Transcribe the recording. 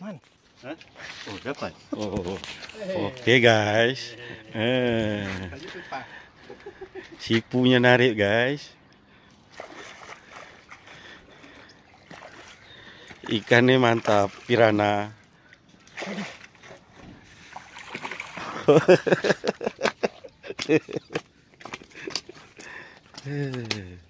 Man. Huh? Oh, that's Oh, oh, oh. Hey. Okay, guys. Hey. Uh. Sipunya narik, guys. Ikannya mantap, pirana. Hehehe.